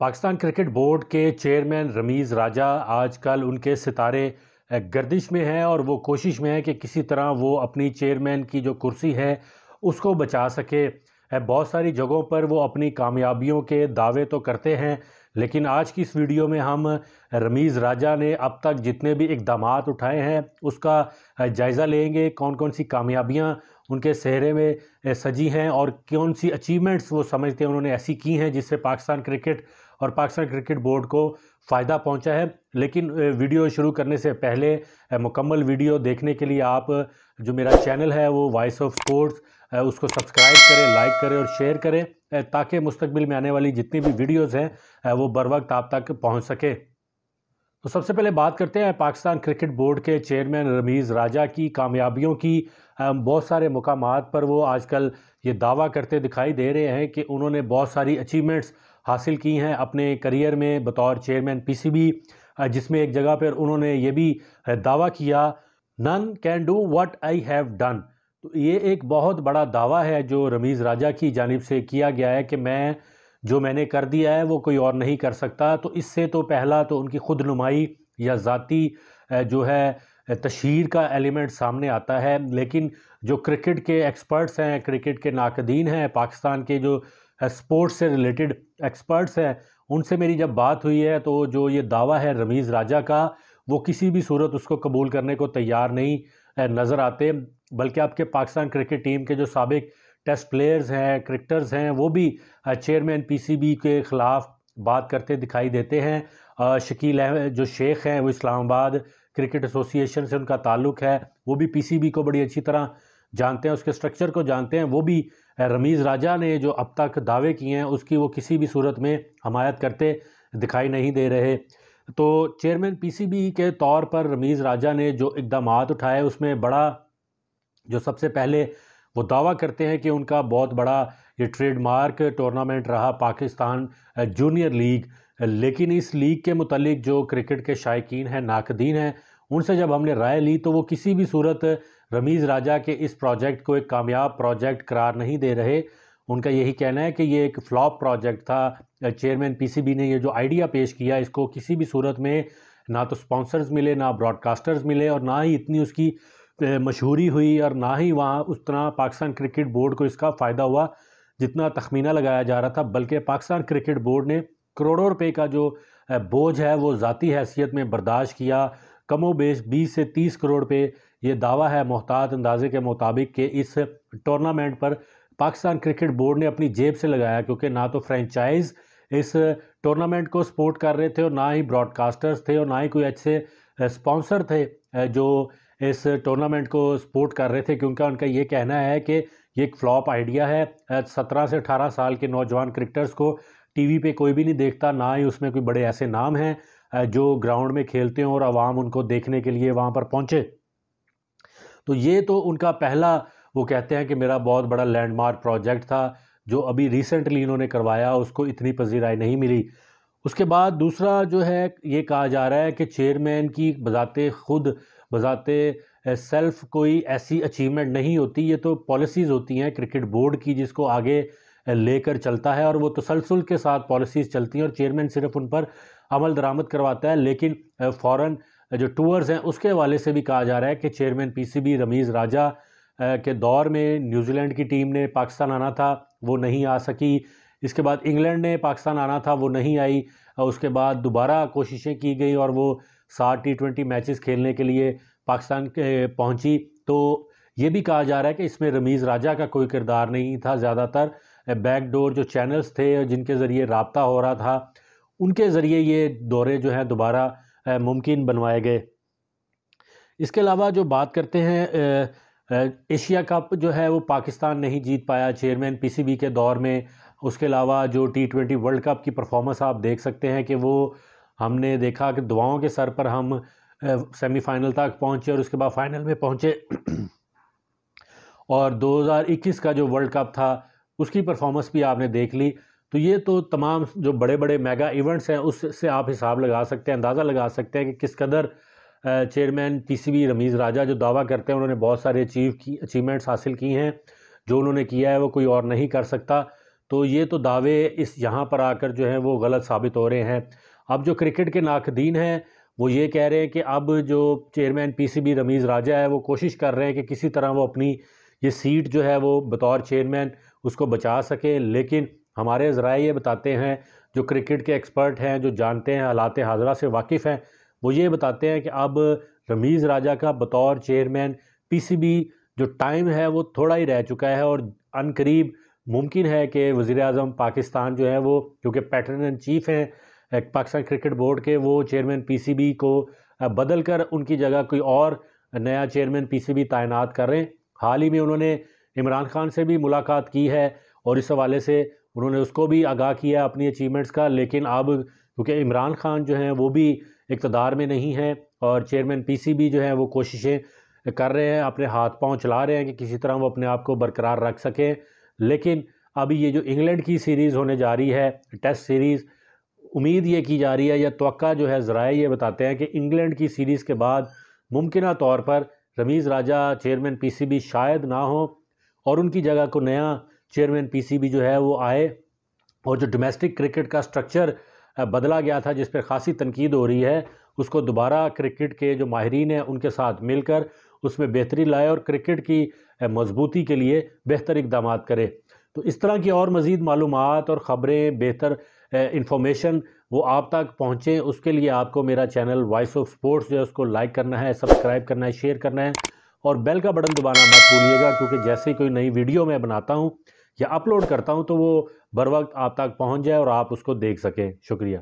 Pakistan cricket board के chairman Ramiz Raja आजकल उनके सितारे गर्दिश में हैं और वो कोशिश में है कि किसी तरह वो अपनी चेयरमैन की जो कुर्सी है उसको बचा सके बहुत सारी जगहों पर वो अपनी कामयाबियों के दावे तो करते हैं लेकिन आज की इस वीडियो में हम रमीज़ राजा ने अब तक जितने भी इकदाम उठाए हैं उसका जायज़ा लेंगे कौन कौन सी कामयाबियाँ उनके सहरे में सजी हैं और कौन सी अचीवमेंट्स वो समझते हैं उन्होंने ऐसी की हैं जिससे पाकिस्तान क्रिकेट और पाकिस्तान क्रिकेट बोर्ड को फ़ायदा पहुंचा है लेकिन वीडियो शुरू करने से पहले मुकम्मल वीडियो देखने के लिए आप जो मेरा चैनल है वो वॉइस ऑफ स्पोर्ट्स उसको सब्सक्राइब करें लाइक करें और शेयर करें ताकि मुस्तबिल में आने वाली जितनी भी वीडियोज़ हैं वो बर वक्त आप तक पहुँच सके तो सबसे पहले बात करते हैं पाकिस्तान क्रिकेट बोर्ड के चेयरमैन रमीज़ राजा की कामयाबियों की बहुत सारे मकाम पर वो आजकल ये दावा करते दिखाई दे रहे हैं कि उन्होंने बहुत सारी अचीवमेंट्स हासिल की हैं अपने करियर में बतौर चेयरमैन पीसीबी जिसमें एक जगह पर उन्होंने ये भी दावा किया none can do what I have done तो ये एक बहुत बड़ा दावा है जो रमीज़ राजा की जानब से किया गया है कि मैं जो मैंने कर दिया है वो कोई और नहीं कर सकता तो इससे तो पहला तो उनकी खुद नुमाई या ज़ाती जो है तशहर का एलिमेंट सामने आता है लेकिन जो क्रिकेट के एक्सपर्ट्स हैं क्रिकेट के नाकदीन हैं पाकिस्तान के जो स्पोर्ट्स से रिलेटेड एक्सपर्ट्स हैं उनसे मेरी जब बात हुई है तो जो ये दावा है रमीज़ राजा का वो किसी भी सूरत उसको कबूल करने को तैयार नहीं नज़र आते बल्कि आपके पाकिस्तान क्रिकेट टीम के जो सबक टेस्ट प्लेयर्स हैं क्रिकेटर्स हैं वो भी चेयरमैन पीसीबी के ख़िलाफ़ बात करते दिखाई देते हैं शकील अहमद जो शेख हैं वो इस्लामाबाद क्रिकेट एसोसिएशन से उनका ताल्लुक़ है वो भी पीसीबी को बड़ी अच्छी तरह जानते हैं उसके स्ट्रक्चर को जानते हैं वो भी रमीज़ राजा ने जो अब तक दावे किए हैं उसकी वो किसी भी सूरत में हमायत करते दिखाई नहीं दे रहे तो चेयरमैन पीसीबी के तौर पर रमीज़ राजा ने जो इकदाम उठाए उसमें बड़ा जो सबसे पहले वो दावा करते हैं कि उनका बहुत बड़ा ये ट्रेडमार्क टूर्नामेंट रहा पाकिस्तान जूनियर लीग लेकिन इस लीग के मतलब जो क्रिकेट के शायक हैं नाकदीन हैं उनसे जब हमने राय ली तो वो किसी भी सूरत रमीज़ राजा के इस प्रोजेक्ट को एक कामयाब प्रोजेक्ट करार नहीं दे रहे उनका यही कहना है कि ये एक फ्लॉप प्रोजेक्ट था चेयरमैन पीसीबी ने ये जो आइडिया पेश किया इसको किसी भी सूरत में ना तो स्पॉन्सर्स मिले ना ब्रॉडकास्टर्स मिले और ना ही इतनी उसकी मशहूरी हुई और ना ही वहाँ उस तरह पाकिस्तान क्रिकेट बोर्ड को इसका फ़ायदा हुआ जितना तखमीना लगाया जा रहा था बल्कि पाकिस्तान क्रिकेट बोर्ड ने करोड़ों रुपए का जो बोझ है वो ज़ाती हैसियत में बर्दाश्त किया कमो बेश बीस से तीस करोड़ पे ये दावा है मोहतात अंदाजे के मुताबिक कि इस टूर्नामेंट पर पाकिस्तान क्रिकेट बोर्ड ने अपनी जेब से लगाया क्योंकि ना तो फ्रेंचाइज इस टूर्नामेंट को सपोर्ट कर रहे थे और ना ही ब्रॉडकास्टर्स थे और ना ही कोई अच्छे स्पॉन्सर थे जो इस टूर्नामेंट को सपोर्ट कर रहे थे क्योंकि उनका ये कहना है कि ये एक फ्लॉप आइडिया है सत्रह से अठारह साल के नौजवान क्रिकेटर्स को टीवी पे कोई भी नहीं देखता ना ही उसमें कोई बड़े ऐसे नाम हैं जो ग्राउंड में खेलते हैं और आवाम उनको देखने के लिए वहाँ पर पहुँचे तो ये तो उनका पहला वो कहते हैं कि मेरा बहुत बड़ा लैंडमार्क प्रोजेक्ट था जो अभी रिसेंटली इन्होंने करवाया उसको इतनी पजीराई नहीं मिली उसके बाद दूसरा जो है ये कहा जा रहा है कि चेयरमैन की बजाते खुद बजाते सेल्फ कोई ऐसी अचीवमेंट नहीं होती ये तो पॉलिसीज़ होती हैं क्रिकेट बोर्ड की जिसको आगे लेकर चलता है और वो तसलसल के साथ पॉलिसीज़ चलती हैं और चेयरमैन सिर्फ उन पर अमल दरामद करवाता है लेकिन फ़ौर जो टूर्स हैं उसके हवाले से भी कहा जा रहा है कि चेयरमैन पीसीबी रमीज़ राजा के दौर में न्यूजीलैंड की टीम ने पाकिस्तान आना था वो नहीं आ सकी इसके बाद इंग्लैंड ने पाकिस्तान आना था वो नहीं आई उसके बाद दोबारा कोशिशें की गई और वो सात टी ट्वेंटी मैचेस खेलने के लिए पाकिस्तान पहुंची तो ये भी कहा जा रहा है कि इसमें रमीज़ राजा का कोई किरदार नहीं था ज़्यादातर बैक डोर जो चैनल्स थे जिनके ज़रिए रबता हो रहा था उनके ज़रिए ये दौरे जो हैं दोबारा मुमकिन बनवाए गए इसके अलावा जो बात करते हैं एशिया कप जो है वो पाकिस्तान नहीं जीत पाया चेयरमैन पीसीबी के दौर में उसके अलावा जो टी ट्वेंटी वर्ल्ड कप की परफॉर्मेंस आप देख सकते हैं कि वो हमने देखा कि दुआओं के सर पर हम सेमीफाइनल तक पहुंचे और उसके बाद फाइनल में पहुंचे और 2021 का जो वर्ल्ड कप था उसकी परफॉर्मेंस भी आपने देख ली तो ये तो तमाम जो बड़े बड़े मेगा इवेंट्स हैं उससे आप हिसाब लगा सकते हैं अंदाज़ा लगा सकते हैं कि किस कदर चेयरमैन पीसीबी रमीज़ राजा जो दावा करते हैं उन्होंने बहुत सारे अचीव की अचीवमेंट्स हासिल की हैं जो उन्होंने किया है वो कोई और नहीं कर सकता तो ये तो दावे इस यहाँ पर आकर जो हैं वो गलत साबित हो रहे हैं अब जो क्रिकेट के नाकदीन हैं वो ये कह रहे हैं कि अब जो चेयरमैन पीसीबी रमीज़ राजा है वो कोशिश कर रहे हैं कि किसी तरह वो अपनी ये सीट जो है वो बतौर चेयरमैन उसको बचा सकें लेकिन हमारे ज़रा ये बताते हैं जो क्रिकेट के एक्सपर्ट हैं जो जानते हैं हालात हाजरा से वाकिफ़ हैं वो ये बताते हैं कि अब रमीज़ राजा का बतौर चेयरमैन पी जो टाइम है वो थोड़ा ही रह चुका है और करीब मुमकिन है कि वज़ी अजम पाकिस्तान जो है वो क्योंकि पैटर्न एंड चीफ़ हैं पाकिस्तान क्रिकेट बोर्ड के वो चेयरमैन पीसीबी को बदल कर उनकी जगह कोई और नया चेयरमैन पीसीबी तैनात कर रहे हैं हाल ही में उन्होंने इमरान खान से भी मुलाकात की है और इस हवाले से उन्होंने उसको भी आगाह किया अपनी अचीवमेंट्स का लेकिन अब क्योंकि इमरान खान जो हैं वो भी इकतदार में नहीं है और चेयरमैन बी जो है वो कोशिशें कर रहे हैं अपने हाथ पांव चला रहे हैं कि किसी तरह वो अपने आप को बरकरार रख सकें लेकिन अभी ये जो इंग्लैंड की सीरीज़ होने जा रही है टेस्ट सीरीज़ उम्मीद ये की जा रही है या तो जो है ज़रा ये बताते हैं कि इंग्लैंड की सीरीज़ के बाद मुमकिन तौर पर रमीज़ राजा चेयरमैन बी शायद ना हो और उनकी जगह को नया चेयरमैन पीसीबी जो है वो आए और जो डोमेस्टिक क्रिकेट का स्ट्रक्चर बदला गया था जिस पर खासी तनकीद हो रही है उसको दोबारा क्रिकेट के जो माहरीन हैं उनके साथ मिलकर उसमें बेहतरी लाए और क्रिकेट की मजबूती के लिए बेहतर इकदाम करे तो इस तरह की और मज़ीद मालूम और ख़बरें बेहतर इन्फॉर्मेशन वो आप तक पहुँचें उसके लिए आपको मेरा चैनल वॉइस ऑफ स्पोर्ट्स जो है उसको लाइक करना है सब्सक्राइब करना है शेयर करना है और बेल का बटन दबाना मत भूलिएगा क्योंकि जैसे ही कोई नई वीडियो मैं बनाता हूँ या अपलोड करता हूँ तो वो बर वक्त आप तक पहुँच जाए और आप उसको देख सकें शुक्रिया